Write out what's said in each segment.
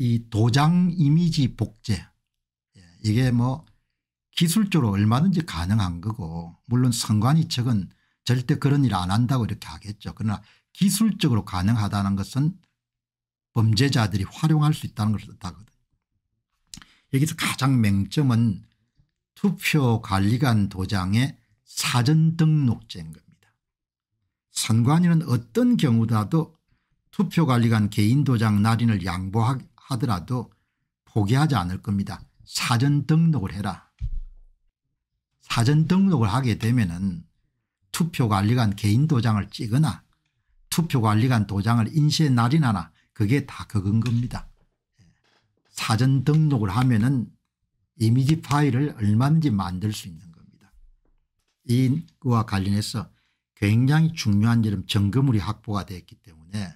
이 도장 이미지 복제 예, 이게 뭐 기술적으로 얼마든지 가능한 거고 물론 선관위 측은 절대 그런 일 안 한다고 이렇게 하겠죠. 그러나 기술적으로 가능하다는 것은 범죄자들이 활용할 수 있다는 것을 뜻하거든요. 여기서 가장 맹점은 투표관리관 도장의 사전 등록제인 겁니다. 선관위는 어떤 경우라도 투표관리관 개인 도장 날인을 양보하기 하더라도 포기하지 않을 겁니다. 사전 등록을 해라. 사전 등록을 하게 되면 은 투표관리관 개인 도장을 찍거나 투표관리관 도장을 인쇄 날인하나 그게 다 그건 겁니다. 사전 등록을 하면 은 이미지 파일을 얼마든지 만들 수 있는 겁니다. 이와 관련해서 굉장히 중요한 점검물이 확보가 됐기 때문에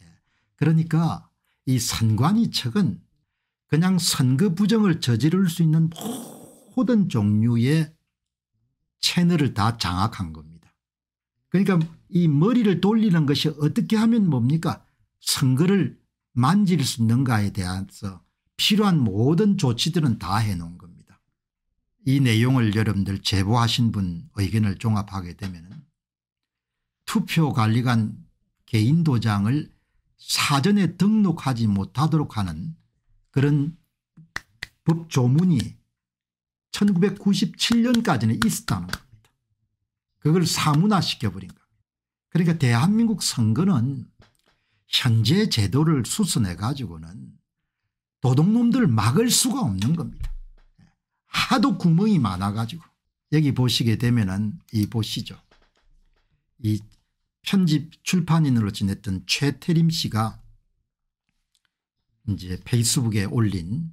예. 그러니까 이 선관위 측은 그냥 선거 부정을 저지를 수 있는 모든 종류의 채널을 다 장악한 겁니다. 그러니까 이 머리를 돌리는 것이 어떻게 하면 뭡니까 선거를 만질 수 있는가에 대해서 필요한 모든 조치들은 다 해놓은 겁니다. 이 내용을 여러분들 제보하신 분 의견을 종합하게 되면 투표관리관 개인 도장을 사전에 등록하지 못하도록 하는 그런 법 조문이 1997년까지는 있었다는 겁니다. 그걸 사문화시켜버린 겁니다. 그러니까 대한민국 선거는 현재 제도를 수선해 가지고는 도둑놈들 막을 수가 없는 겁니다. 하도 구멍이 많아가지고 여기 보시게 되면은 이 보시죠. 이 편집 출판인으로 지냈던 최태림 씨가 이제 페이스북에 올린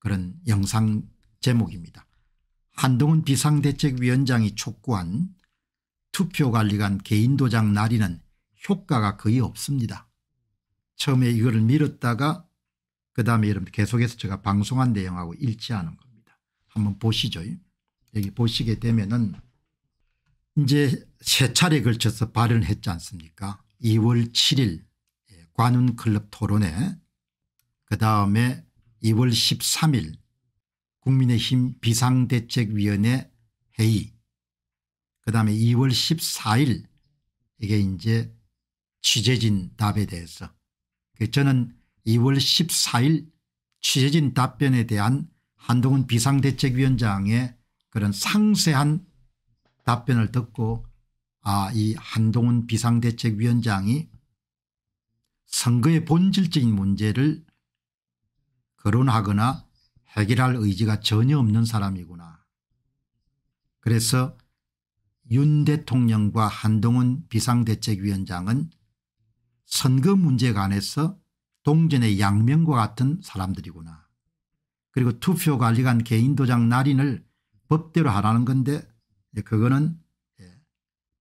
그런 영상 제목입니다. 한동훈 비상대책위원장이 촉구한 투표관리관 개인도장 날인은 효과가 거의 없습니다. 처음에 이거를 밀었다가 그 다음에 이런 계속해서 제가 방송한 내용하고 일치하는 겁니다. 한번 보시죠. 여기 보시게 되면은 이제 세 차례에 걸쳐서 발언 했지 않습니까 2월 7일 예, 관훈클럽 토론회 그다음에 2월 13일 국민의힘 비상대책위원회 회의 그다음에 2월 14일 이게 이제 취재진 답에 대해서 그 저는 2월 14일 취재진 답변에 대한 한동훈 비상대책위원장의 그런 상세한 답변을 듣고 아 이 한동훈 비상대책위원장이 선거의 본질적인 문제를 거론하거나 해결할 의지가 전혀 없는 사람이구나. 그래서 윤 대통령과 한동훈 비상대책위원장은 선거 문제에 관해서 동전의 양면과 같은 사람들이구나. 그리고 투표관리관 개인도장 날인을 법대로 하라는 건데 그거는 예,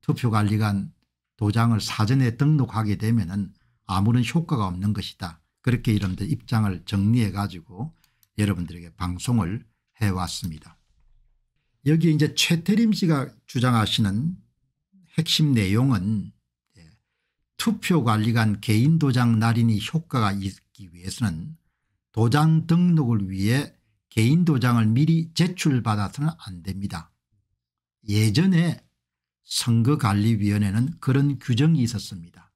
투표관리관 도장을 사전에 등록하게 되면 아무런 효과가 없는 것이다. 그렇게 여러분들 입장을 정리해 가지고 여러분들에게 방송을 해왔습니다. 여기 이제 최태림 씨가 주장하시는 핵심 내용은 예, 투표관리관 개인도장 날인이 효과가 있기 위해서는 도장 등록을 위해 개인도장을 미리 제출받아서는 안 됩니다. 예전에 선거관리위원회는 그런 규정이 있었습니다.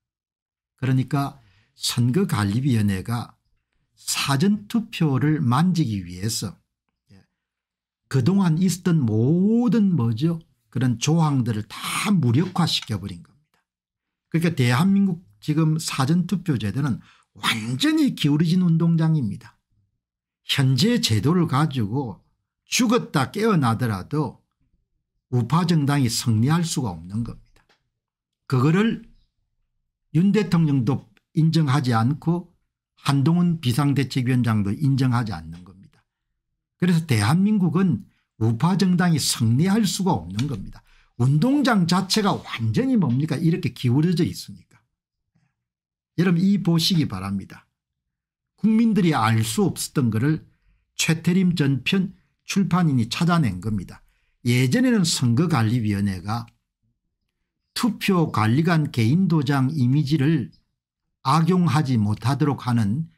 그러니까 선거관리위원회가 사전투표를 만지기 위해서 예, 그동안 있었던 모든 뭐죠 그런 조항들을 다 무력화시켜버린 겁니다. 그러니까 대한민국 지금 사전투표제도는 완전히 기울어진 운동장입니다. 현재 제도를 가지고 죽었다 깨어나더라도 우파 정당이 승리할 수가 없는 겁니다. 그거를 윤 대통령도 인정하지 않고 한동훈 비상대책위원장도 인정하지 않는 겁니다. 그래서 대한민국은 우파 정당이 승리할 수가 없는 겁니다. 운동장 자체가 완전히 뭡니까 이렇게 기울어져 있으니까. 여러분 이 보시기 바랍니다. 국민들이 알 수 없었던 것을 최태림 전편 출판인이 찾아낸 겁니다. 예전에는 선거관리위원회가 투표관리관 개인도장 이미지를 악용하지 못하도록 하는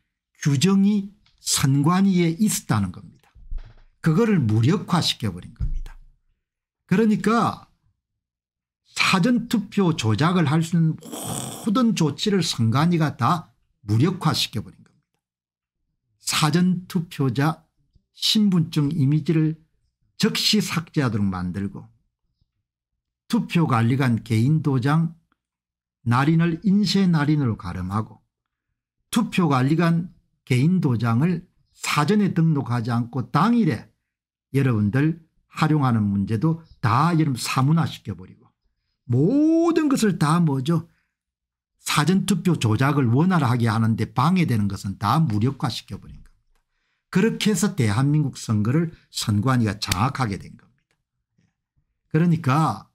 규정이 선관위에 있었다는 겁니다. 그거를 무력화시켜버린 겁니다. 그러니까 사전투표 조작을 할 수 있는 모든 조치를 선관위가 다 무력화시켜버린 겁니다. 사전투표자 신분증 이미지를 즉시 삭제하도록 만들고 투표관리관 개인도장 날인을 인쇄 날인으로 가름하고 투표관리관 개인도장을 사전에 등록하지 않고 당일에 여러분들 활용하는 문제도 다 여러분 사문화시켜버리고 모든 것을 다 뭐죠 사전투표 조작을 원활하게 하는데 방해되는 것은 다무력화시켜버리고 그렇게 해서 대한민국 선거를 선관위가 장악하게 된 겁니다. 그러니까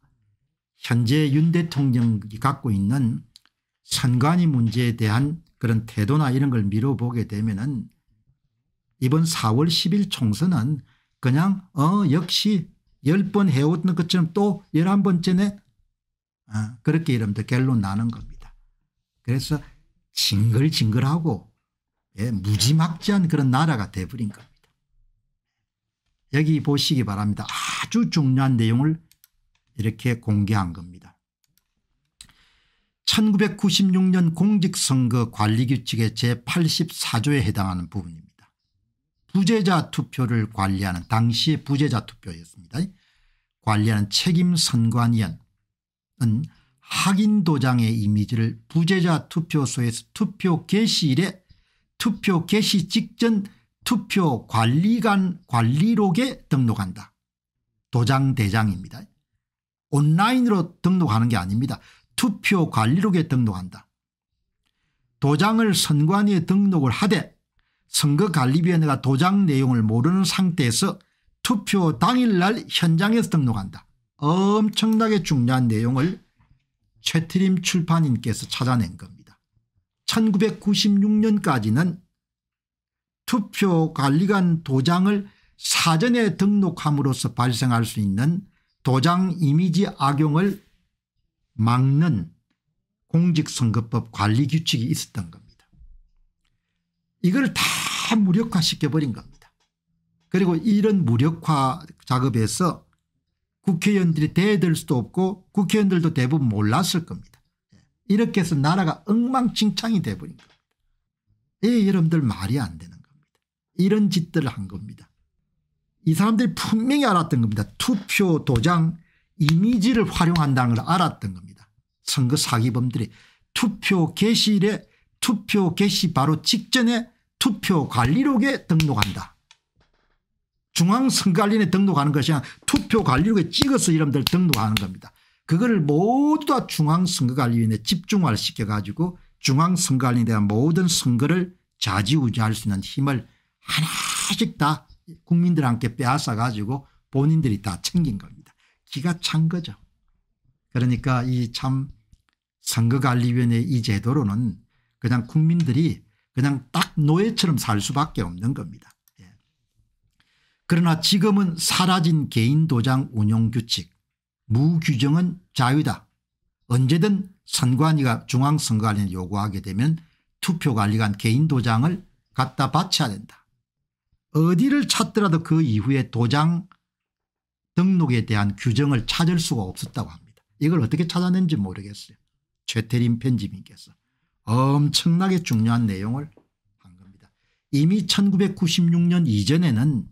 현재 윤 대통령이 갖고 있는 선관위 문제에 대한 그런 태도나 이런 걸 미뤄보게 되면 은 이번 4월 10일 총선은 그냥 어 역시 10번 해오던 것처럼 또 11번째네 어, 그렇게 이러면 결론 나는 겁니다. 그래서 징글징글하고 예, 무지막지한 그런 나라가 돼버린 겁니다. 여기 보시기 바랍니다. 아주 중요한 내용을 이렇게 공개한 겁니다. 1996년 공직선거 관리규칙의 제84조에 해당하는 부분입니다. 부재자 투표를 관리하는 당시의 부재자 투표였습니다. 관리하는 책임선관위원은 학인도장의 이미지를 부재자 투표소에서 투표 개시일에 투표 개시 직전 투표 관리관 관리록에 등록한다. 도장 대장입니다. 온라인으로 등록하는 게 아닙니다. 투표 관리록에 등록한다. 도장을 선관위에 등록을 하되 선거관리위원회가 도장 내용을 모르는 상태에서 투표 당일날 현장에서 등록한다. 엄청나게 중요한 내용을 최트림 출판인께서 찾아낸 겁니다. 1996년까지는 투표관리관 도장을 사전에 등록함으로써 발생할 수 있는 도장 이미지 악용을 막는 공직선거법 관리 규칙이 있었던 겁니다. 이걸 다 무력화시켜버린 겁니다. 그리고 이런 무력화 작업에서 국회의원들이 대들 수도 없고 국회의원들도 대부분 몰랐을 겁니다. 이렇게 해서 나라가 엉망진창이 돼버린 겁니다. 예, 여러분들 말이 안 되는 겁니다. 이런 짓들을 한 겁니다. 이 사람들이 분명히 알았던 겁니다. 투표 도장 이미지를 활용한다는 걸 알았던 겁니다. 선거 사기범들이 투표 개시일에 투표 개시 바로 직전에 투표 관리록에 등록한다. 중앙선관리에 등록하는 것이 아니라 투표 관리록에 찍어서 이름들 등록하는 겁니다. 그거를 모두 다 중앙선거관리위원회 집중화를 시켜가지고 중앙선거관리에 대한 모든 선거를 좌지우지할 수 있는 힘을 하나씩 다 국민들한테 빼앗아 가지고 본인들이 다 챙긴 겁니다. 기가 찬 거죠. 그러니까 이 참 선거관리위원회 이 제도로는 그냥 국민들이 그냥 딱 노예처럼 살 수밖에 없는 겁니다. 예. 그러나 지금은 사라진 개인 도장 운용 규칙 무규정은 자유다. 언제든 선관위가 중앙선관위에 요구하게 되면 투표관리관 개인 도장을 갖다 바쳐야 된다. 어디를 찾더라도 그 이후에 도장 등록에 대한 규정을 찾을 수가 없었다고 합니다. 이걸 어떻게 찾아낸지 모르겠어요. 최태림 편집인께서 엄청나게 중요한 내용을 한 겁니다. 이미 1996년 이전에는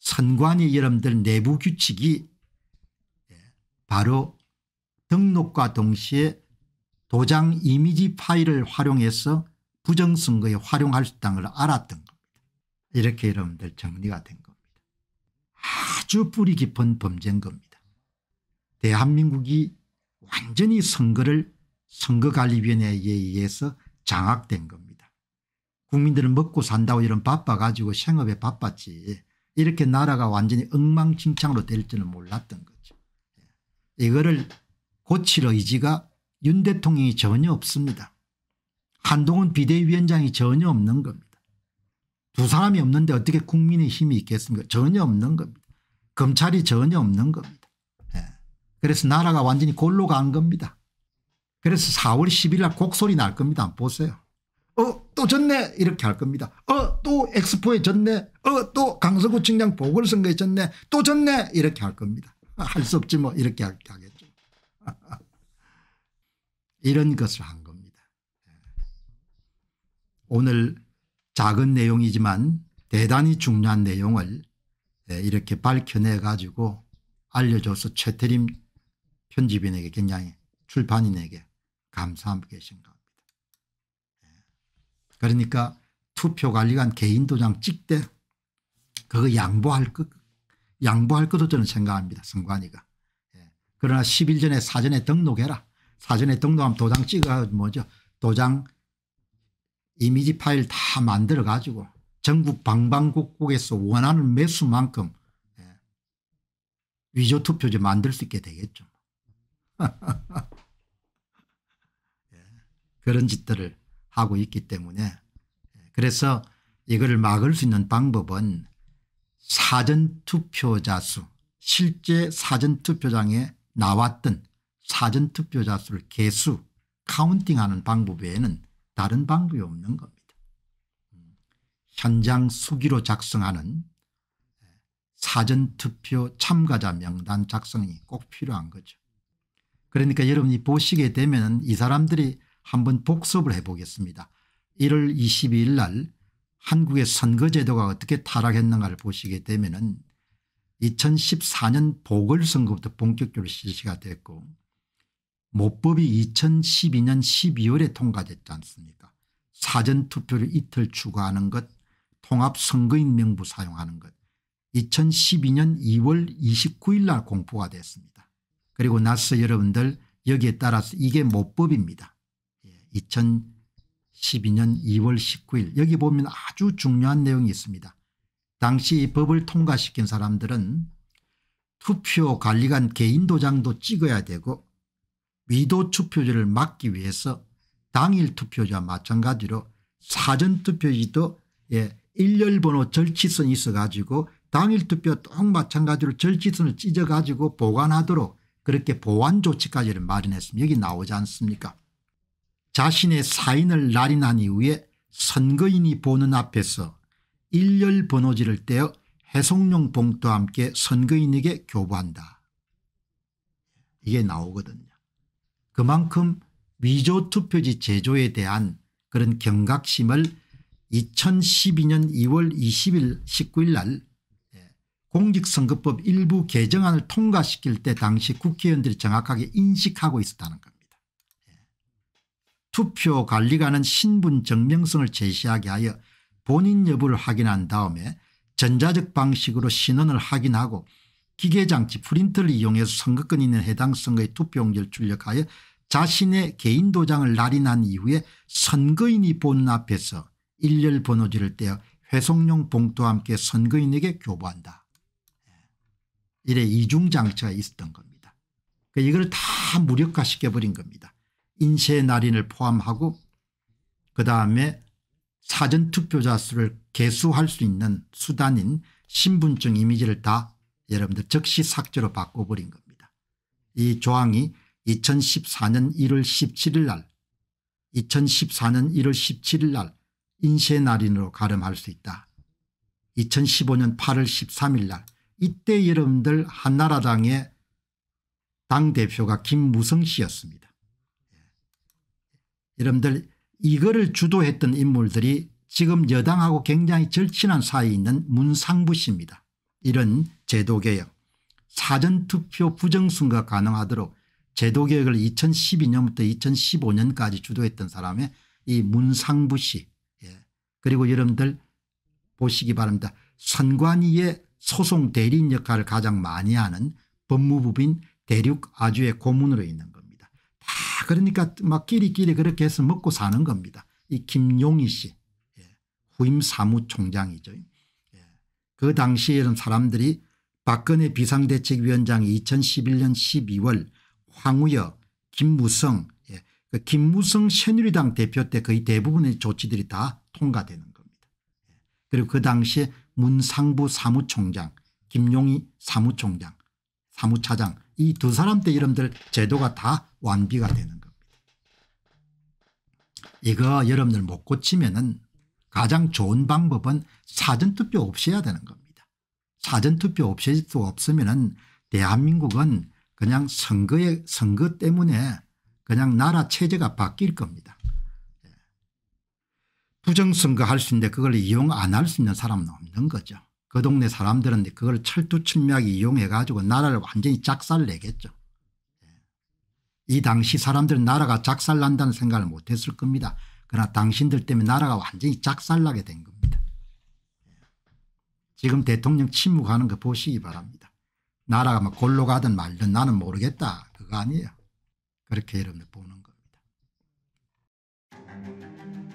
선관위 여러분들 내부 규칙이 바로 등록과 동시에 도장 이미지 파일을 활용해서 부정선거에 활용할 수 있다는 걸 알았던 겁니다. 이렇게 여러분들 정리가 된 겁니다. 아주 뿌리 깊은 범죄인 겁니다. 대한민국이 완전히 선거를 선거관리위원회에 의해서 장악된 겁니다. 국민들은 먹고 산다고 이런 바빠가지고 생업에 바빴지 이렇게 나라가 완전히 엉망진창으로 될 줄은 몰랐던 거예요. 이거를 고칠 의지가 윤 대통령이 전혀 없습니다. 한동훈 비대위원장이 전혀 없는 겁니다. 두 사람이 없는데 어떻게 국민의 힘이 있겠습니까 전혀 없는 겁니다. 검찰이 전혀 없는 겁니다. 예. 그래서 나라가 완전히 골로 간 겁니다. 그래서 4월 10일 날 곡소리 날 겁니다. 보세요. 어또 졌네 이렇게 할 겁니다. 어또 엑스포에 졌네. 어또 강서구청장 보궐선거에 졌네. 또 졌네 이렇게 할 겁니다. 할수 없지 뭐 이렇게 하겠죠. 이런 것을 한 겁니다. 예. 오늘 작은 내용이지만 대단히 중요한 내용을 예, 이렇게 밝혀내 가지고 알려줘서 최태림 편집인에게 굉장히 출판인에게 감사하고 계신 겁니다. 예. 그러니까 투표관리관 개인도장 찍되 그거 양보할 것 양보할 것도 저는 생각합니다. 선관위가. 예. 그러나 10일 전에 사전에 등록해라. 사전에 등록하면 도장 찍어 뭐죠 도장 이미지 파일 다 만들어 가지고 전국 방방곡곡에서 원하는 매수만큼 예. 위조 투표지 만들 수 있게 되겠죠. 예. 그런 짓들을 하고 있기 때문에 예. 그래서 이거를 막을 수 있는 방법은 사전투표자 수 실제 사전투표장에 나왔던 사전투표자 수를 개수 카운팅하는 방법 외에는 다른 방법이 없는 겁니다. 현장 수기로 작성하는 사전투표 참가자 명단 작성이 꼭 필요한 거죠. 그러니까 여러분이 보시게 되면 이 사람들이 한번 복습을 해보겠습니다. 1월 22일 날 한국의 선거제도가 어떻게 타락했는가를 보시게 되면 은 2014년 보궐선거부터 본격적으로 실시가 됐고 모법이 2012년 12월에 통과됐지 않습니까 사전투표를 이틀 추가하는 것 통합선거인명부 사용하는 것 2012년 2월 29일 날 공포가 됐습니다. 그리고 나서 여러분들 여기에 따라서 이게 모법입니다. 2000 예, 2012년 2월 19일 여기 보면 아주 중요한 내용이 있습니다. 당시 이 법을 통과시킨 사람들은 투표 관리관 개인 도장도 찍어야 되고 위도 투표제를 막기 위해서 당일 투표자 마찬가지로 사전투표지도 예, 일렬번호 절취선이 있어가지고 당일 투표 똑 마찬가지로 절취선을 찢어가지고 보관하도록 그렇게 보완 조치까지를 마련했습니다. 여기 나오지 않습니까 자신의 사인을 날인한 이후에 선거인이 보는 앞에서 일렬 번호지를 떼어 해송용 봉투와 함께 선거인에게 교부한다. 이게 나오거든요. 그만큼 위조투표지 제조에 대한 그런 경각심을 2012년 2월 20일 19일 날 예, 공직선거법 일부 개정안을 통과시킬 때 당시 국회의원들이 정확하게 인식하고 있었다는 겁니다. 투표 관리관은 신분 증명성을 제시하게 하여 본인 여부를 확인한 다음에 전자적 방식으로 신원을 확인하고 기계장치 프린터를 이용해서 선거권 있는 해당 선거의 투표용지를 출력하여 자신의 개인 도장을 날인한 이후에 선거인이 본 앞에서 일렬 번호지를 떼어 회송용 봉투와 함께 선거인에게 교부한다. 예. 이래 이중장치가 있었던 겁니다. 그러니까 이걸 다 무력화시켜버린 겁니다. 인쇄 날인을 포함하고 그 다음에 사전투표자 수를 개수할 수 있는 수단인 신분증 이미지를 다 여러분들 즉시 삭제로 바꿔버린 겁니다. 이 조항이 2014년 1월 17일 날 2014년 1월 17일 날 인쇄 날인으로 가름할 수 있다. 2015년 8월 13일 날 이때 여러분들 한나라당의 당대표가 김무성 씨였습니다. 여러분들 이거를 주도했던 인물들이 지금 여당하고 굉장히 절친한 사이에 있는 문상부 씨입니다. 이런 제도개혁 사전투표 부정선가 가능하도록 제도개혁을 2012년부터 2015년까지 주도했던 사람의 이 문상부 씨 예. 그리고 여러분들 보시기 바랍니다. 선관위의 소송 대리인 역할을 가장 많이 하는 법무부인 대륙 아주의 고문으로 있는 것. 그러니까 막 끼리끼리 그렇게 해서 먹고 사는 겁니다. 이 김용희 씨 예. 후임 사무총장이죠. 예. 그 당시에는 사람들이 박근혜 비상대책위원장이 2011년 12월 황우여 김무성 예. 그 김무성 새누리당 대표 때 거의 대부분의 조치들이 다 통과되는 겁니다. 예. 그리고 그 당시에 문상부 사무총장 김용희 사무총장 사무차장 이두 사람 때 여러분들 제도가 다 완비가 되는 겁니다. 이거 여러분들 못 고치면 은 가장 좋은 방법은 사전투표 없이 해야 되는 겁니다. 사전투표 없이 없으면 은 대한민국은 그냥 선거에 선거 때문에 그냥 나라 체제가 바뀔 겁니다. 예. 부정선거 할 수 있는데 그걸 이용 안 할 수 있는 사람은 없는 거죠. 그 동네 사람들은 그걸 철두철미하게 이용해 가지고 나라를 완전히 작살내겠죠. 예. 이 당시 사람들은 나라가 작살난다는 생각을 못했을 겁니다. 그러나 당신들 때문에 나라가 완전히 작살나게 된 겁니다. 예. 지금 대통령 침묵하는 거 보시기 바랍니다. 나라가 막 골로 가든 말든 나는 모르겠다. 그거 아니에요. 그렇게 여러분들 보는 거.